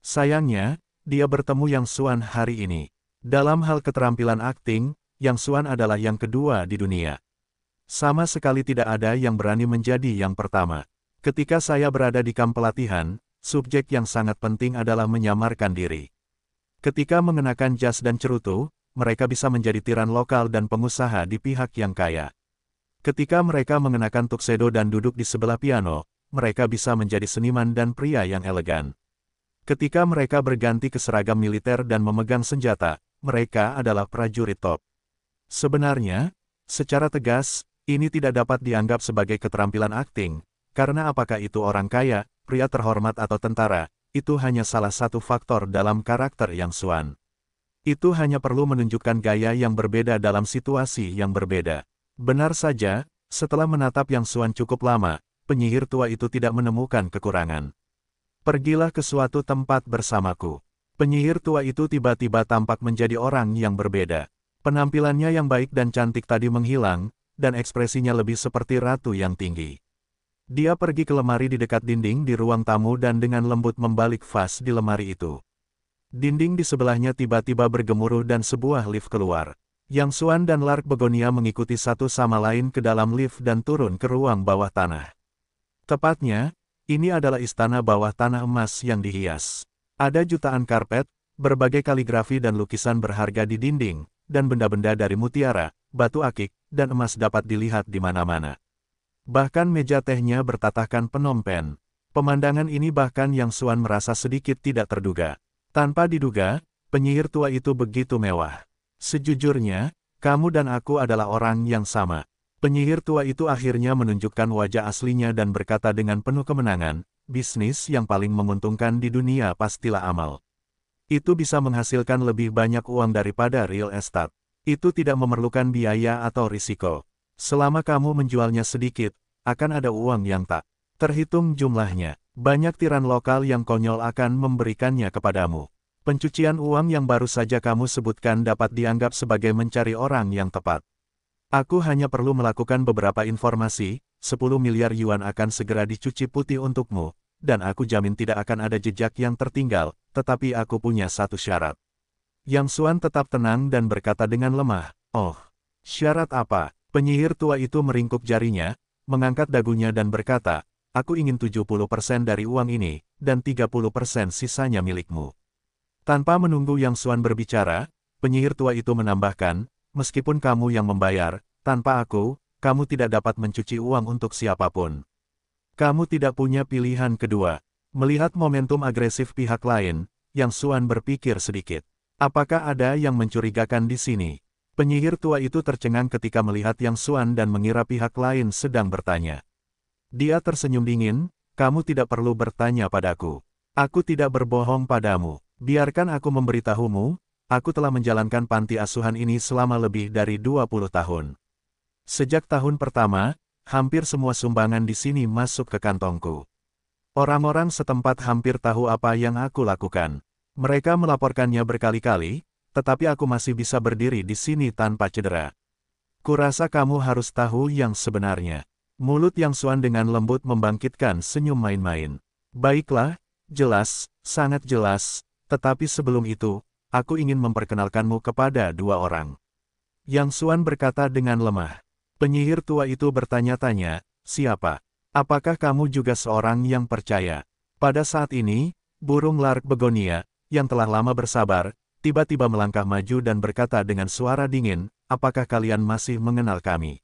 [SPEAKER 1] Sayangnya, dia bertemu Yang Suan hari ini. Dalam hal keterampilan akting, Yang Suan adalah yang kedua di dunia. Sama sekali tidak ada yang berani menjadi yang pertama. Ketika saya berada di kamp pelatihan, subjek yang sangat penting adalah menyamarkan diri. Ketika mengenakan jas dan cerutu, mereka bisa menjadi tiran lokal dan pengusaha di pihak yang kaya. Ketika mereka mengenakan tuxedo dan duduk di sebelah piano, mereka bisa menjadi seniman dan pria yang elegan. Ketika mereka berganti ke seragam militer dan memegang senjata, mereka adalah prajurit top. Sebenarnya, secara tegas, ini tidak dapat dianggap sebagai keterampilan akting, karena apakah itu orang kaya, pria terhormat atau tentara, itu hanya salah satu faktor dalam karakter yang Suan. Itu hanya perlu menunjukkan gaya yang berbeda dalam situasi yang berbeda. Benar saja, setelah menatap Yang Suan cukup lama, penyihir tua itu tidak menemukan kekurangan. Pergilah ke suatu tempat bersamaku. Penyihir tua itu tiba-tiba tampak menjadi orang yang berbeda. Penampilannya yang baik dan cantik tadi menghilang, dan ekspresinya lebih seperti ratu yang tinggi. Dia pergi ke lemari di dekat dinding di ruang tamu dan dengan lembut membalik vas di lemari itu. Dinding di sebelahnya tiba-tiba bergemuruh dan sebuah lift keluar. Yang Suan dan Lark Begonia mengikuti satu sama lain ke dalam lift dan turun ke ruang bawah tanah. Tepatnya, ini adalah istana bawah tanah emas yang dihias. Ada jutaan karpet, berbagai kaligrafi dan lukisan berharga di dinding, dan benda-benda dari mutiara, batu akik, dan emas dapat dilihat di mana-mana. Bahkan meja tehnya bertatahkan penompen. Pemandangan ini bahkan Yang Suan merasa sedikit tidak terduga. Tanpa diduga, penyihir tua itu begitu mewah. Sejujurnya, kamu dan aku adalah orang yang sama. Penyihir tua itu akhirnya menunjukkan wajah aslinya dan berkata dengan penuh kemenangan, bisnis yang paling menguntungkan di dunia pastilah amal. Itu bisa menghasilkan lebih banyak uang daripada real estate. Itu tidak memerlukan biaya atau risiko. Selama kamu menjualnya sedikit, akan ada uang yang tak terhitung jumlahnya. Banyak tiran lokal yang konyol akan memberikannya kepadamu. Pencucian uang yang baru saja kamu sebutkan dapat dianggap sebagai mencari orang yang tepat. Aku hanya perlu melakukan beberapa informasi, 10 miliar yuan akan segera dicuci putih untukmu, dan aku jamin tidak akan ada jejak yang tertinggal, tetapi aku punya satu syarat. Yang Suan tetap tenang dan berkata dengan lemah, Oh, syarat apa? Penyihir tua itu meringkuk jarinya, mengangkat dagunya dan berkata, aku ingin 70% dari uang ini, dan 30% sisanya milikmu. Tanpa menunggu Yang Suan berbicara, penyihir tua itu menambahkan, meskipun kamu yang membayar, tanpa aku, kamu tidak dapat mencuci uang untuk siapapun. Kamu tidak punya pilihan kedua. Melihat momentum agresif pihak lain, Yang Suan berpikir sedikit. Apakah ada yang mencurigakan di sini? Penyihir tua itu tercengang ketika melihat Yang Suan dan mengira pihak lain sedang bertanya. Dia tersenyum dingin, kamu tidak perlu bertanya padaku. Aku tidak berbohong padamu. Biarkan aku memberitahumu, aku telah menjalankan panti asuhan ini selama lebih dari 20 tahun. Sejak tahun pertama, hampir semua sumbangan di sini masuk ke kantongku. Orang-orang setempat hampir tahu apa yang aku lakukan. Mereka melaporkannya berkali-kali, tetapi aku masih bisa berdiri di sini tanpa cedera. Kurasa kamu harus tahu yang sebenarnya. Mulut yang Suan dengan lembut membangkitkan senyum main-main. Baiklah, jelas, sangat jelas, tetapi sebelum itu, aku ingin memperkenalkanmu kepada dua orang. Yang Suan berkata dengan lemah. Penyihir tua itu bertanya-tanya, siapa? Apakah kamu juga seorang yang percaya? Pada saat ini, burung lark begonia, yang telah lama bersabar, tiba-tiba melangkah maju dan berkata dengan suara dingin, apakah kalian masih mengenal kami?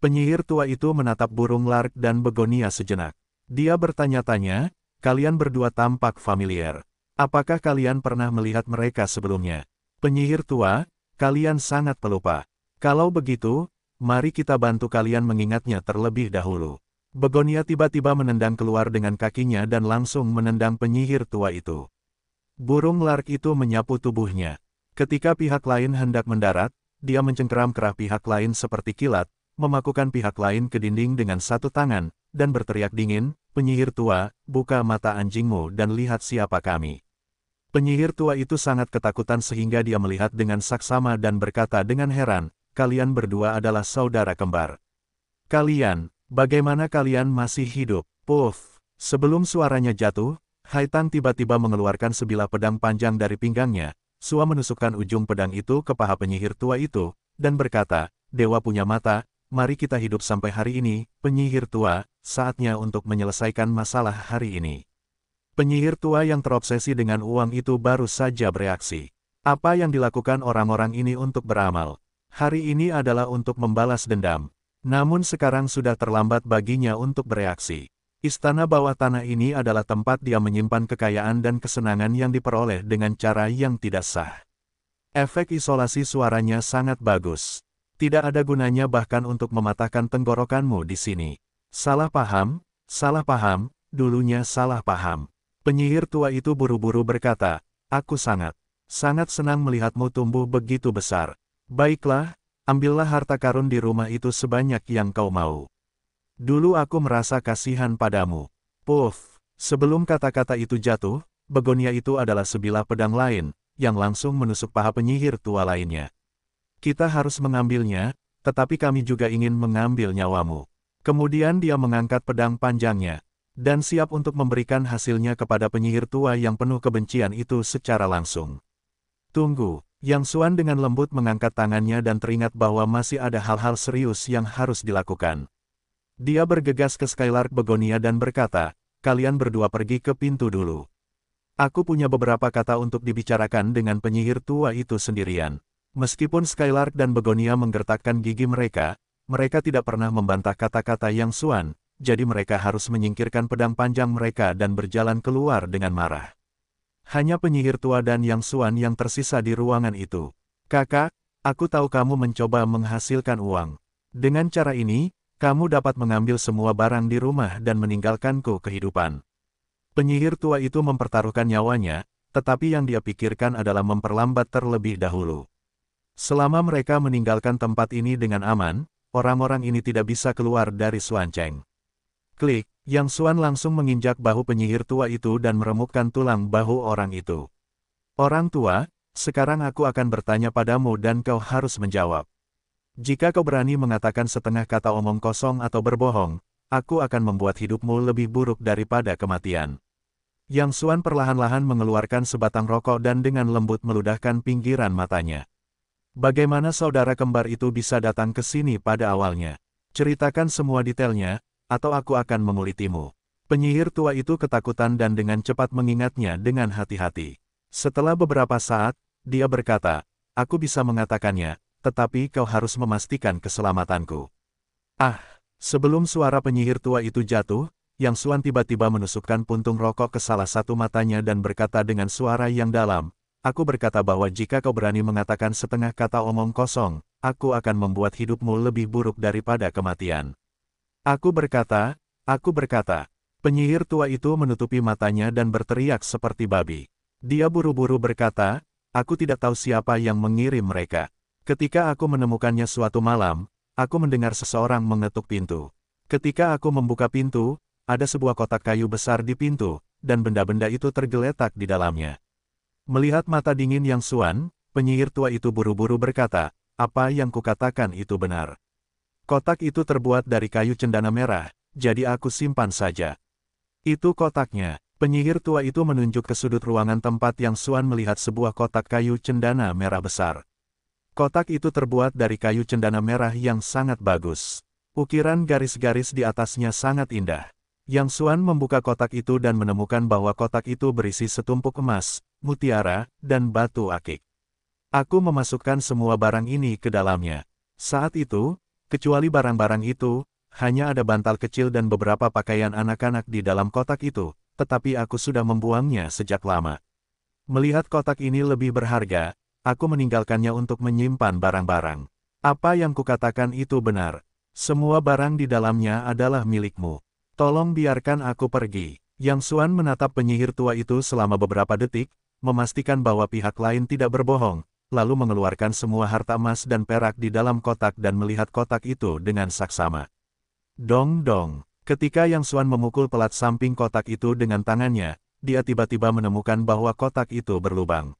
[SPEAKER 1] Penyihir tua itu menatap burung lark dan begonia sejenak. Dia bertanya-tanya, kalian berdua tampak familiar. Apakah kalian pernah melihat mereka sebelumnya? Penyihir tua, kalian sangat pelupa. Kalau begitu, mari kita bantu kalian mengingatnya terlebih dahulu. Begonia tiba-tiba menendang keluar dengan kakinya dan langsung menendang penyihir tua itu. Burung lark itu menyapu tubuhnya. Ketika pihak lain hendak mendarat, dia mencengkeram kerah pihak lain seperti kilat, memakukan pihak lain ke dinding dengan satu tangan, dan berteriak dingin, penyihir tua, buka mata anjingmu dan lihat siapa kami. Penyihir tua itu sangat ketakutan sehingga dia melihat dengan saksama dan berkata dengan heran, kalian berdua adalah saudara kembar. Kalian, bagaimana kalian masih hidup? Puff! Sebelum suaranya jatuh, Haitang tiba-tiba mengeluarkan sebilah pedang panjang dari pinggangnya. Sua menusukkan ujung pedang itu ke paha penyihir tua itu, dan berkata, Dewa punya mata, mari kita hidup sampai hari ini, penyihir tua, saatnya untuk menyelesaikan masalah hari ini. Penyihir tua yang terobsesi dengan uang itu baru saja bereaksi. Apa yang dilakukan orang-orang ini untuk beramal? Hari ini adalah untuk membalas dendam. Namun sekarang sudah terlambat baginya untuk bereaksi. Istana bawah tanah ini adalah tempat dia menyimpan kekayaan dan kesenangan yang diperoleh dengan cara yang tidak sah. Efek isolasi suaranya sangat bagus. Tidak ada gunanya bahkan untuk mematahkan tenggorokanmu di sini. Salah paham, salah paham, dulunya salah paham. Penyihir tua itu buru-buru berkata, Aku sangat, sangat senang melihatmu tumbuh begitu besar. Baiklah, ambillah harta karun di rumah itu sebanyak yang kau mau. Dulu aku merasa kasihan padamu. Puff, sebelum kata-kata itu jatuh, begonia itu adalah sebilah pedang lain, yang langsung menusuk paha penyihir tua lainnya kita harus mengambilnya, tetapi kami juga ingin mengambil nyawamu. Kemudian dia mengangkat pedang panjangnya, dan siap untuk memberikan hasilnya kepada penyihir tua yang penuh kebencian itu secara langsung. Tunggu, Yang Suan dengan lembut mengangkat tangannya dan teringat bahwa masih ada hal-hal serius yang harus dilakukan. Dia bergegas ke Skylark Begonia dan berkata, kalian berdua pergi ke pintu dulu. Aku punya beberapa kata untuk dibicarakan dengan penyihir tua itu sendirian. Meskipun Skylark dan Begonia menggertakkan gigi mereka, mereka tidak pernah membantah kata-kata yang Suan, jadi mereka harus menyingkirkan pedang panjang mereka dan berjalan keluar dengan marah. Hanya penyihir tua dan Yang Suan yang tersisa di ruangan itu. Kakak, aku tahu kamu mencoba menghasilkan uang. Dengan cara ini, kamu dapat mengambil semua barang di rumah dan meninggalkanku kehidupan. Penyihir tua itu mempertaruhkan nyawanya, tetapi yang dia pikirkan adalah memperlambat terlebih dahulu. Selama mereka meninggalkan tempat ini dengan aman, orang-orang ini tidak bisa keluar dari Suan Klik, Yang Suan langsung menginjak bahu penyihir tua itu dan meremukkan tulang bahu orang itu. Orang tua, sekarang aku akan bertanya padamu dan kau harus menjawab. Jika kau berani mengatakan setengah kata omong kosong atau berbohong, aku akan membuat hidupmu lebih buruk daripada kematian. Yang Suan perlahan-lahan mengeluarkan sebatang rokok dan dengan lembut meludahkan pinggiran matanya. Bagaimana saudara kembar itu bisa datang ke sini pada awalnya? Ceritakan semua detailnya, atau aku akan mengulitimu. Penyihir tua itu ketakutan dan dengan cepat mengingatnya dengan hati-hati. Setelah beberapa saat, dia berkata, aku bisa mengatakannya, tetapi kau harus memastikan keselamatanku. Ah, sebelum suara penyihir tua itu jatuh, Yang Suan tiba-tiba menusukkan puntung rokok ke salah satu matanya dan berkata dengan suara yang dalam, Aku berkata bahwa jika kau berani mengatakan setengah kata omong kosong, aku akan membuat hidupmu lebih buruk daripada kematian. Aku berkata, aku berkata. Penyihir tua itu menutupi matanya dan berteriak seperti babi. Dia buru-buru berkata, aku tidak tahu siapa yang mengirim mereka. Ketika aku menemukannya suatu malam, aku mendengar seseorang mengetuk pintu. Ketika aku membuka pintu, ada sebuah kotak kayu besar di pintu, dan benda-benda itu tergeletak di dalamnya. Melihat mata dingin yang suan, penyihir tua itu buru-buru berkata, apa yang kukatakan itu benar. Kotak itu terbuat dari kayu cendana merah, jadi aku simpan saja. Itu kotaknya. Penyihir tua itu menunjuk ke sudut ruangan tempat yang Suan melihat sebuah kotak kayu cendana merah besar. Kotak itu terbuat dari kayu cendana merah yang sangat bagus. Ukiran garis-garis di atasnya sangat indah. Yang Suan membuka kotak itu dan menemukan bahwa kotak itu berisi setumpuk emas, mutiara, dan batu akik. Aku memasukkan semua barang ini ke dalamnya. Saat itu, kecuali barang-barang itu, hanya ada bantal kecil dan beberapa pakaian anak-anak di dalam kotak itu, tetapi aku sudah membuangnya sejak lama. Melihat kotak ini lebih berharga, aku meninggalkannya untuk menyimpan barang-barang. Apa yang kukatakan itu benar. Semua barang di dalamnya adalah milikmu. Tolong biarkan aku pergi. Yang Suan menatap penyihir tua itu selama beberapa detik, memastikan bahwa pihak lain tidak berbohong, lalu mengeluarkan semua harta emas dan perak di dalam kotak dan melihat kotak itu dengan saksama. Dong dong, ketika Yang Suan memukul pelat samping kotak itu dengan tangannya, dia tiba-tiba menemukan bahwa kotak itu berlubang.